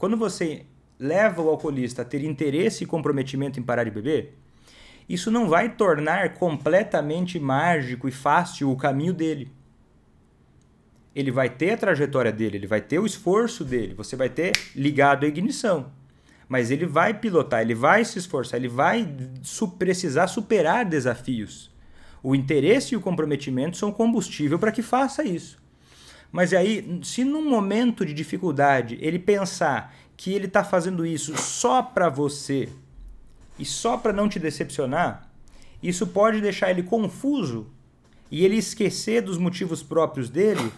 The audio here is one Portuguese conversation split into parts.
Quando você leva o alcoolista a ter interesse e comprometimento em parar de beber, isso não vai tornar completamente mágico e fácil o caminho dele. Ele vai ter a trajetória dele, ele vai ter o esforço dele, você vai ter ligado a ignição. Mas ele vai pilotar, ele vai se esforçar, ele vai precisar superar desafios. O interesse e o comprometimento são combustível para que faça isso. Mas aí, se num momento de dificuldade ele pensar que ele está fazendo isso só para você e só para não te decepcionar, isso pode deixar ele confuso e ele esquecer dos motivos próprios dele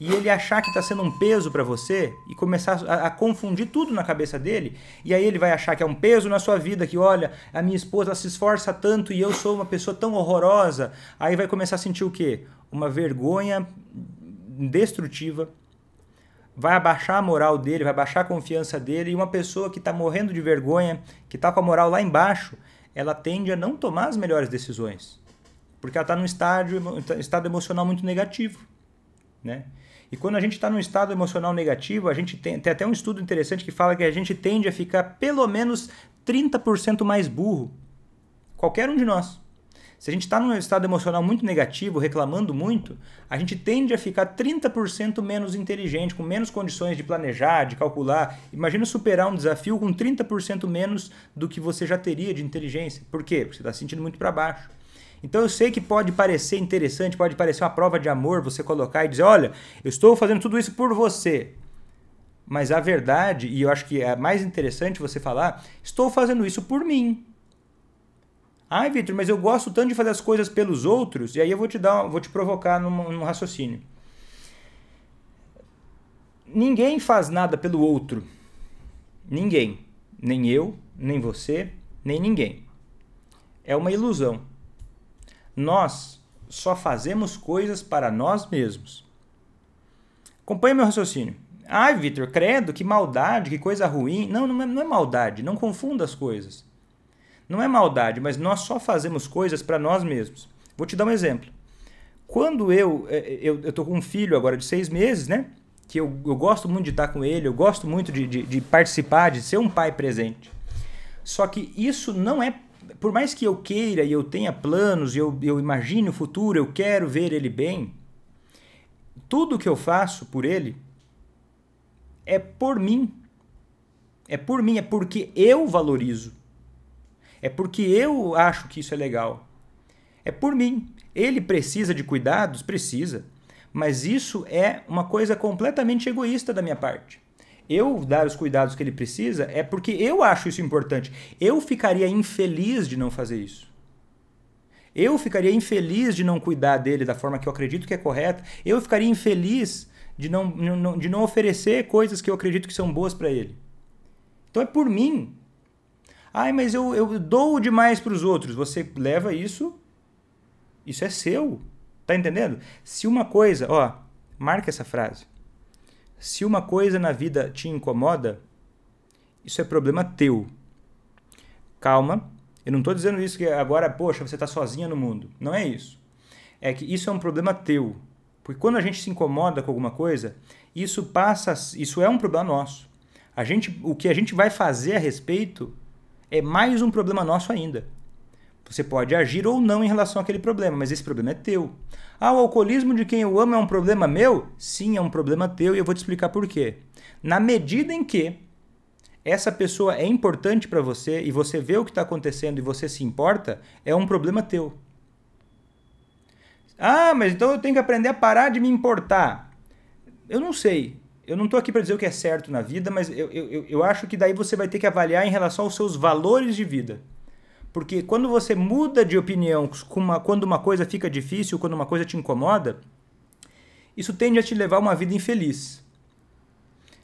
e ele achar que está sendo um peso para você e começar a, a, confundir tudo na cabeça dele, e aí ele vai achar que é um peso na sua vida, que olha, a minha esposa se esforça tanto e eu sou uma pessoa tão horrorosa, aí vai começar a sentir o quê? Uma vergonha destrutiva, vai abaixar a moral dele, vai abaixar a confiança dele, e uma pessoa que está morrendo de vergonha, que está com a moral lá embaixo, ela tende a não tomar as melhores decisões, porque ela está num estágio, tá, estado emocional muito negativo, né? E quando a gente está num estado emocional negativo, a gente tem, tem até um estudo interessante que fala que a gente tende a ficar pelo menos 30% mais burro. Qualquer um de nós. Se a gente está num estado emocional muito negativo, reclamando muito, a gente tende a ficar 30% menos inteligente, com menos condições de planejar, de calcular. Imagina superar um desafio com 30% menos do que você já teria de inteligência. Por quê? Porque você está se sentindo muito para baixo. Então eu sei que pode parecer interessante, pode parecer uma prova de amor você colocar e dizer: olha, eu estou fazendo tudo isso por você. Mas a verdade, e eu acho que é mais interessante você falar, estou fazendo isso por mim. Ai, Vitor, mas eu gosto tanto de fazer as coisas pelos outros, e aí eu vou te dar, vou te provocar num, num raciocínio. Ninguém faz nada pelo outro. Ninguém. Nem eu, nem você, nem ninguém. É uma ilusão. Nós só fazemos coisas para nós mesmos. Acompanhe meu raciocínio. Ai, Vitor, credo, que maldade, que coisa ruim. Não, não é, não é maldade, não confunda as coisas. Não é maldade, mas nós só fazemos coisas para nós mesmos. Vou te dar um exemplo. Quando eu, é, é, eu, eu tô com um filho agora de seis meses, né? Que eu, eu gosto muito de estar tá com ele, eu gosto muito de, de, de participar, de ser um pai presente. Só que isso não é por mais que eu queira e eu tenha planos, eu, eu imagine o futuro, eu quero ver ele bem, tudo que eu faço por ele é por mim. É por mim, é porque eu valorizo. É porque eu acho que isso é legal. É por mim. Ele precisa de cuidados? Precisa. Mas isso é uma coisa completamente egoísta da minha parte. Eu dar os cuidados que ele precisa é porque eu acho isso importante. Eu ficaria infeliz de não fazer isso. Eu ficaria infeliz de não cuidar dele da forma que eu acredito que é correta. Eu ficaria infeliz de não, de não oferecer coisas que eu acredito que são boas para ele. Então é por mim Ai, mas eu, eu dou demais para os outros. Você leva isso, isso é seu. Tá entendendo? Se uma coisa, ó, marca essa frase. Se uma coisa na vida te incomoda, isso é problema teu. Calma, eu não estou dizendo isso que agora, poxa, você está sozinha no mundo. Não é isso. É que isso é um problema teu. Porque quando a gente se incomoda com alguma coisa, isso passa, isso é um problema nosso. A gente, o que a gente vai fazer a respeito é mais um problema nosso ainda. Você pode agir ou não em relação àquele problema, mas esse problema é teu. Ah, o alcoolismo de quem eu amo é um problema meu? Sim, é um problema teu e eu vou te explicar por quê. Na medida em que essa pessoa é importante para você e você vê o que está acontecendo e você se importa, é um problema teu. Ah, mas então eu tenho que aprender a parar de me importar. Eu não sei eu não estou aqui para dizer o que é certo na vida, mas eu, eu, eu acho que daí você vai ter que avaliar em relação aos seus valores de vida. Porque quando você muda de opinião, uma, quando uma coisa fica difícil, quando uma coisa te incomoda, isso tende a te levar a uma vida infeliz.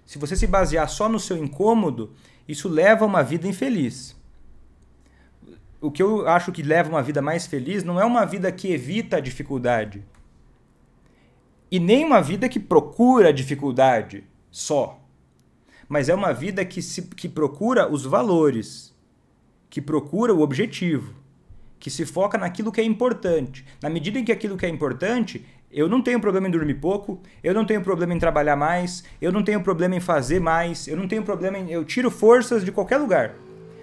Se você se basear só no seu incômodo, isso leva a uma vida infeliz. O que eu acho que leva uma vida mais feliz não é uma vida que evita a dificuldade, e nem uma vida que procura dificuldade só, mas é uma vida que, se, que procura os valores, que procura o objetivo, que se foca naquilo que é importante. Na medida em que aquilo que é importante, eu não tenho problema em dormir pouco, eu não tenho problema em trabalhar mais, eu não tenho problema em fazer mais, eu não tenho problema em. Eu tiro forças de qualquer lugar,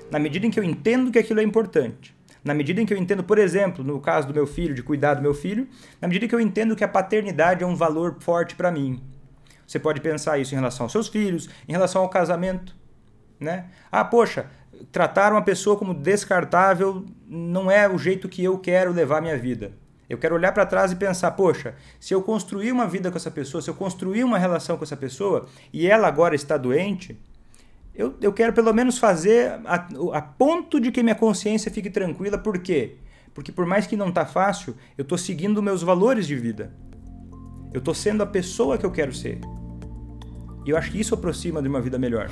na medida em que eu entendo que aquilo é importante. Na medida em que eu entendo, por exemplo, no caso do meu filho, de cuidar do meu filho, na medida em que eu entendo que a paternidade é um valor forte para mim. Você pode pensar isso em relação aos seus filhos, em relação ao casamento, né? Ah, poxa, tratar uma pessoa como descartável não é o jeito que eu quero levar minha vida. Eu quero olhar para trás e pensar, poxa, se eu construir uma vida com essa pessoa, se eu construir uma relação com essa pessoa e ela agora está doente, eu, eu quero pelo menos fazer a, a ponto de que minha consciência fique tranquila, por quê? Porque por mais que não tá fácil, eu tô seguindo meus valores de vida. Eu tô sendo a pessoa que eu quero ser. E eu acho que isso aproxima de uma vida melhor.